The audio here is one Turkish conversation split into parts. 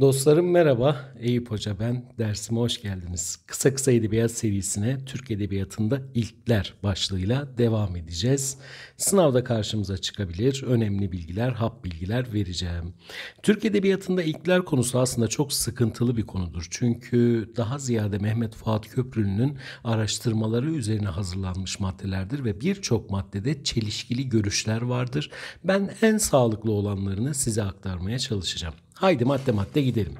Dostlarım merhaba, Eyüp Hoca ben. Dersime hoş geldiniz. Kısa Kısa Edebiyat serisine Türk Edebiyatı'nda ilkler başlığıyla devam edeceğiz. Sınavda karşımıza çıkabilir, önemli bilgiler, hap bilgiler vereceğim. Türk Edebiyatı'nda ilkler konusu aslında çok sıkıntılı bir konudur. Çünkü daha ziyade Mehmet Fuat Köprülü'nün araştırmaları üzerine hazırlanmış maddelerdir ve birçok maddede çelişkili görüşler vardır. Ben en sağlıklı olanlarını size aktarmaya çalışacağım. Haydi madde madde gidelim.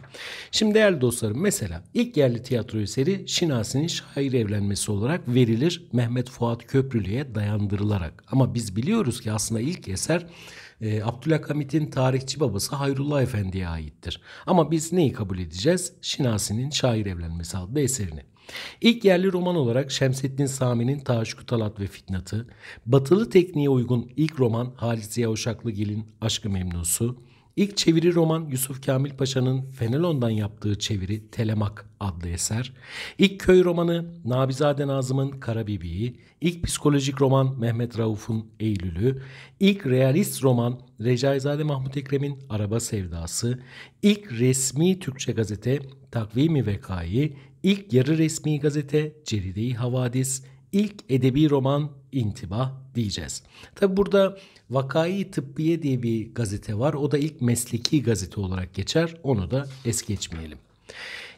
Şimdi değerli dostlarım mesela ilk yerli tiyatro eseri Şinasi'nin şair evlenmesi olarak verilir Mehmet Fuat Köprülü'ye dayandırılarak. Ama biz biliyoruz ki aslında ilk eser e, Abdülhamit'in tarihçi babası Hayrullah Efendi'ye aittir. Ama biz neyi kabul edeceğiz? Şinasi'nin şair evlenmesi adlı eserini. İlk yerli roman olarak Şemsettin Sami'nin Taş Kutalat ve Fitnatı, batılı tekniğe uygun ilk roman Halis Ziya Uşaklıgil'in Aşkı Memnusu, İlk çeviri roman Yusuf Kamil Paşa'nın Fenelon'dan yaptığı çeviri Telemak adlı eser. İlk köy romanı Nabizade Nazım'ın Karabibi'yi. İlk psikolojik roman Mehmet Rauf'un Eylül'ü. İlk realist roman Recaizade Mahmut Ekrem'in Araba Sevdası. İlk resmi Türkçe gazete Takvimi Vekai. İlk yarı resmi gazete Ceride-i Havadis. İlk edebi roman intiba diyeceğiz. Tabi burada Vakai Tıbbiye diye bir gazete var. O da ilk mesleki gazete olarak geçer. Onu da es geçmeyelim.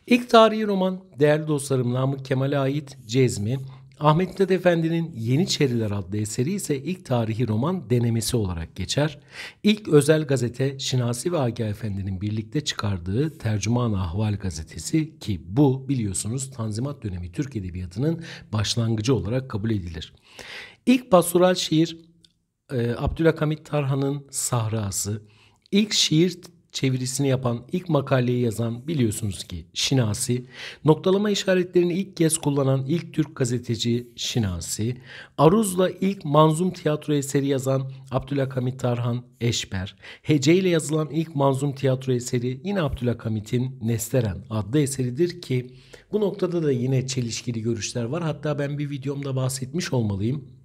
İlk tarihi roman değerli dostlarım Namık Kemal'e ait Cezmi Ahmet Mithat Efendi'nin Yeniçeriler adlı eseri ise ilk tarihi roman denemesi olarak geçer. İlk özel gazete Şinasi ve Agah Efendi'nin birlikte çıkardığı Tercüman Ahval gazetesi ki bu biliyorsunuz Tanzimat dönemi Türk Edebiyatı'nın başlangıcı olarak kabul edilir. İlk pastoral şiir e, Abdülhakamit Tarhan'ın Sahrası, İlk şiir çevirisini yapan, ilk makaleyi yazan biliyorsunuz ki Şinasi. Noktalama işaretlerini ilk kez kullanan ilk Türk gazeteci Şinasi. Aruz'la ilk manzum tiyatro eseri yazan Abdülhakamit Tarhan Eşber. Hece ile yazılan ilk manzum tiyatro eseri yine Abdülhakamit'in Nesteren adlı eseridir ki bu noktada da yine çelişkili görüşler var. Hatta ben bir videomda bahsetmiş olmalıyım.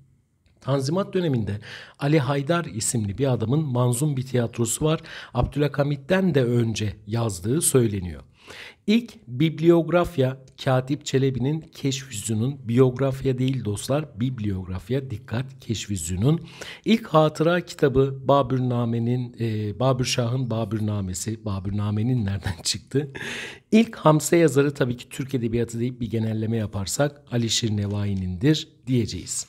Tanzimat döneminde Ali Haydar isimli bir adamın manzum bir tiyatrosu var. Abdülhamit'ten de önce yazdığı söyleniyor. İlk bibliografya Katip Çelebi'nin Keşfüzü'nün biyografya değil dostlar bibliografya dikkat Keşfüzü'nün ilk hatıra kitabı Babürname'nin e, Babürşah'ın Babürnamesi Babürname'nin nereden çıktı? İlk Hamse yazarı tabii ki Türk Edebiyatı deyip bir genelleme yaparsak Ali Şir Nevai'nindir diyeceğiz.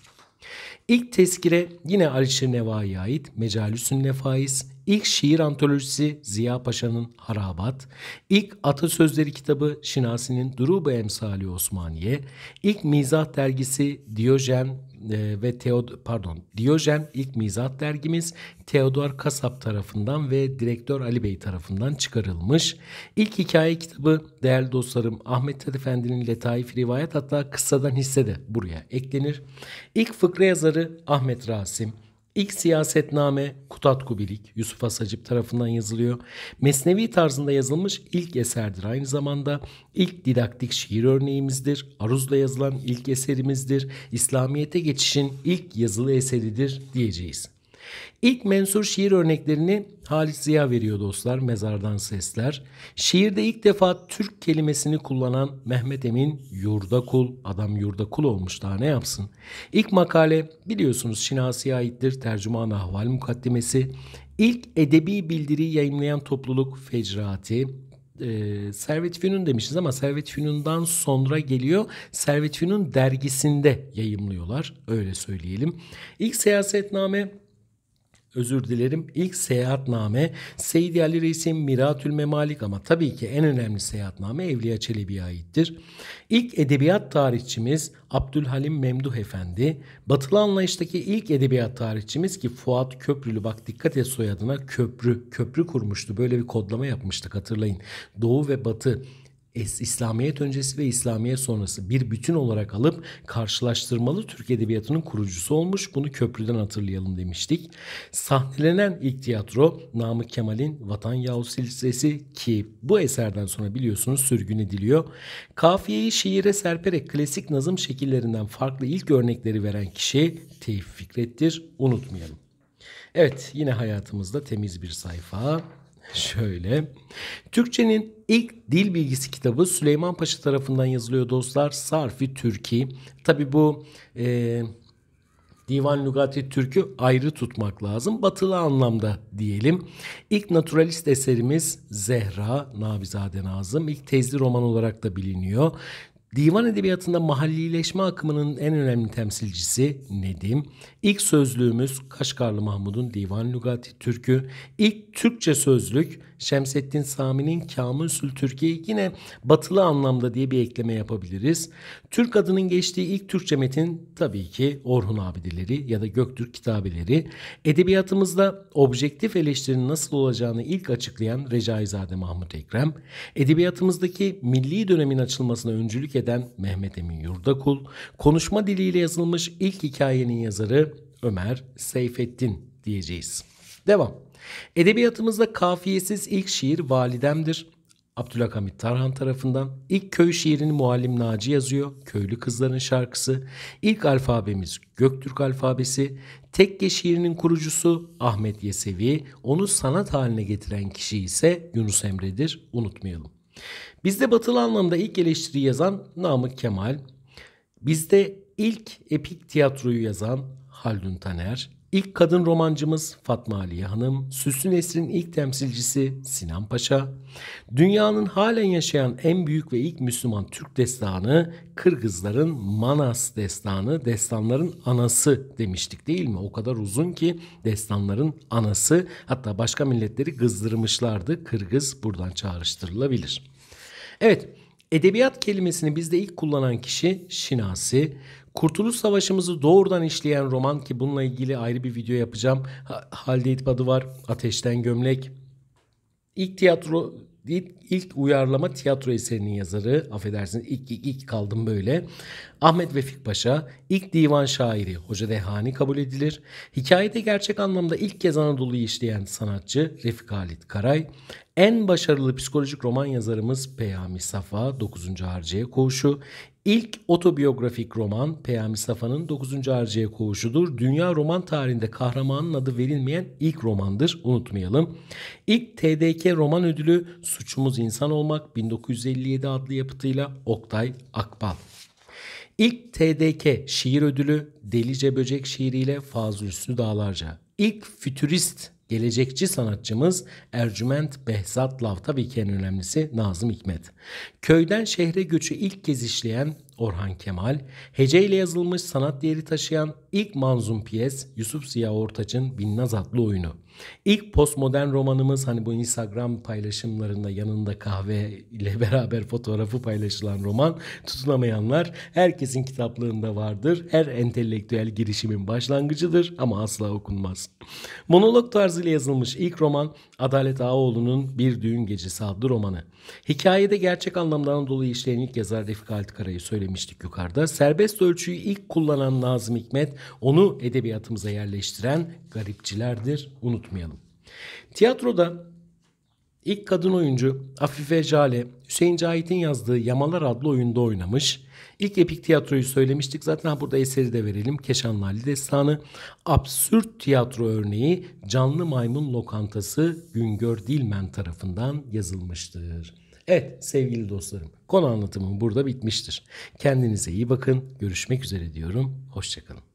İlk tezkire yine Ali Neva'ya ait Mecalüsün Nefais, ilk şiir antolojisi Ziya Paşa'nın Harabat, ilk atasözleri kitabı Şinasi'nin Duruba Emsali Osmaniye, ilk mizah dergisi Diyojen e, ve Teod pardon Diyojen ilk mizah dergimiz Teodor Kasap tarafından ve direktör Ali Bey tarafından çıkarılmış. İlk hikaye kitabı değerli dostlarım Ahmet Tad Efendi'nin Letaif Rivayet hatta kıssadan hisse de buraya eklenir. İlk fıkra yazarı Ahmet Rasim. İlk siyasetname Kutat Kubilik, Yusuf Asacip tarafından yazılıyor. Mesnevi tarzında yazılmış ilk eserdir. Aynı zamanda ilk didaktik şiir örneğimizdir. Aruz'la yazılan ilk eserimizdir. İslamiyet'e geçişin ilk yazılı eseridir diyeceğiz. İlk mensur şiir örneklerini Halis Ziya veriyor dostlar Mezardan Sesler. Şiirde ilk defa Türk kelimesini kullanan Mehmet Emin Yurdakul. Adam Yurdakul olmuş daha ne yapsın. İlk makale biliyorsunuz Şinasi'ye aittir. Tercüman Ahval Mukaddimesi. İlk edebi bildiriyi yayınlayan topluluk Fecrati, e, ee, Servet Fünun demişiz ama Servet Fünun'dan sonra geliyor. Servet Fünun dergisinde yayımlıyorlar öyle söyleyelim. İlk siyasetname özür dilerim İlk seyahatname Seyyid Ali Reis'in Miratül Memalik ama tabii ki en önemli seyahatname Evliya Çelebi'ye aittir. İlk edebiyat tarihçimiz Abdülhalim Memduh Efendi, batılı anlayıştaki ilk edebiyat tarihçimiz ki Fuat Köprülü bak dikkat et soyadına köprü, köprü kurmuştu böyle bir kodlama yapmıştık hatırlayın. Doğu ve Batı Es İslamiyet öncesi ve İslamiyet sonrası bir bütün olarak alıp karşılaştırmalı Türk Edebiyatı'nın kurucusu olmuş. Bunu köprüden hatırlayalım demiştik. Sahnelenen ilk tiyatro Namık Kemal'in Vatan Yahu silsesi ki bu eserden sonra biliyorsunuz sürgün ediliyor. Kafiyeyi şiire serperek klasik nazım şekillerinden farklı ilk örnekleri veren kişi Tevfik Fikret'tir. Unutmayalım. Evet yine hayatımızda temiz bir sayfa. Şöyle. Türkçenin ilk dil bilgisi kitabı Süleyman Paşa tarafından yazılıyor dostlar. Sarfi Türki. Tabi bu e, Divan Lugati Türk'ü ayrı tutmak lazım. Batılı anlamda diyelim. İlk naturalist eserimiz Zehra Nabizade Nazım. İlk tezli roman olarak da biliniyor. Divan edebiyatında mahallileşme akımının en önemli temsilcisi Nedim. İlk sözlüğümüz Kaşgarlı Mahmud'un Divan Lugati Türk'ü. İlk Türkçe sözlük Şemseddin Sami'nin Kamusül Türkiye yine batılı anlamda diye bir ekleme yapabiliriz. Türk adının geçtiği ilk Türkçe metin tabii ki Orhun Abideleri ya da Göktürk Kitabeleri. Edebiyatımızda objektif eleştirinin nasıl olacağını ilk açıklayan Recaizade Mahmut Ekrem, edebiyatımızdaki milli dönemin açılmasına öncülük eden Mehmet Emin Yurdakul, konuşma diliyle yazılmış ilk hikayenin yazarı Ömer Seyfettin diyeceğiz. Devam. Edebiyatımızda kafiyesiz ilk şiir Validem'dir. Abdülhamit Tarhan tarafından ilk köy şiirini muallim Naci yazıyor. Köylü kızların şarkısı. İlk alfabemiz Göktürk alfabesi. Tekke şiirinin kurucusu Ahmet Yesevi. Onu sanat haline getiren kişi ise Yunus Emre'dir. Unutmayalım. Bizde batılı anlamda ilk eleştiri yazan Namık Kemal. Bizde ilk epik tiyatroyu yazan Haldun Taner, ilk kadın romancımız Fatma Aliye Hanım, Süslü Nesrin ilk temsilcisi Sinan Paşa, dünyanın halen yaşayan en büyük ve ilk Müslüman Türk destanı Kırgızların Manas destanı, destanların anası demiştik değil mi? O kadar uzun ki destanların anası hatta başka milletleri kızdırmışlardı. Kırgız buradan çağrıştırılabilir. Evet, Edebiyat kelimesini bizde ilk kullanan kişi Şinasi. Kurtuluş Savaşımızı doğrudan işleyen roman ki bununla ilgili ayrı bir video yapacağım. Halde İtbadı var, Ateşten Gömlek. İlk tiyatro ilk uyarlama tiyatro eserinin yazarı affedersiniz ilk, ilk, ilk kaldım böyle Ahmet Vefik Paşa ilk divan şairi Hoca Dehani kabul edilir. Hikayede gerçek anlamda ilk kez Anadolu'yu işleyen sanatçı Refik Halit Karay en başarılı psikolojik roman yazarımız Peyami Safa 9. Harciye Koğuşu. İlk otobiyografik roman Peyami Safa'nın 9. Harciye Koğuşu'dur. Dünya roman tarihinde kahramanın adı verilmeyen ilk romandır unutmayalım. İlk TDK roman ödülü Suçumuz İnsan Olmak 1957 adlı yapıtıyla Oktay Akbal. İlk TDK şiir ödülü Delice Böcek şiiriyle Fazıl Üstü Dağlarca. İlk fütürist gelecekçi sanatçımız Ercüment Behzat Lav tabii en önemlisi Nazım Hikmet. Köyden şehre göçü ilk kez işleyen Orhan Kemal, heceyle yazılmış sanat değeri taşıyan ilk manzum piyes Yusuf Ziya Ortaç'ın Binnaz adlı oyunu. İlk postmodern romanımız hani bu Instagram paylaşımlarında yanında kahve ile beraber fotoğrafı paylaşılan roman Tutunamayanlar herkesin kitaplığında vardır. Her entelektüel girişimin başlangıcıdır ama asla okunmaz. Monolog tarzı ile yazılmış ilk roman Adalet Ağoğlu'nun Bir Düğün Gecesi adlı romanı. Hikayede gerçek anlamdan dolayı işleyen ilk yazar Refik Altıkarayı söyle söylemiştik yukarıda. Serbest ölçüyü ilk kullanan Nazım Hikmet onu edebiyatımıza yerleştiren garipçilerdir unutmayalım. Tiyatroda ilk kadın oyuncu Afife Jale Hüseyin Cahit'in yazdığı Yamalar adlı oyunda oynamış. İlk epik tiyatroyu söylemiştik. Zaten ha, burada eseri de verelim. Keşanlı Ali Destanı. Absürt tiyatro örneği Canlı Maymun Lokantası Güngör Dilmen tarafından yazılmıştır. Evet sevgili dostlarım konu anlatımım burada bitmiştir. Kendinize iyi bakın. Görüşmek üzere diyorum. Hoşçakalın.